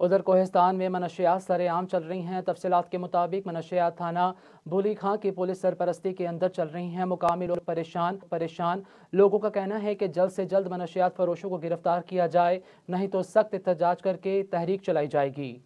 उधर कोहिस्तान में मनशियात सरेआम चल रही हैं तफसलत के मुताबिक मनशियात थाना भूली खां की पुलिस सरपरस्ती के अंदर चल रही हैं मुकामी लोग परेशान परेशान लोगों का कहना है कि जल्द से जल्द मनशियात फरोशों को गिरफ्तार किया जाए नहीं तो सख्त एहतजाज करके तहरीक चलाई जाएगी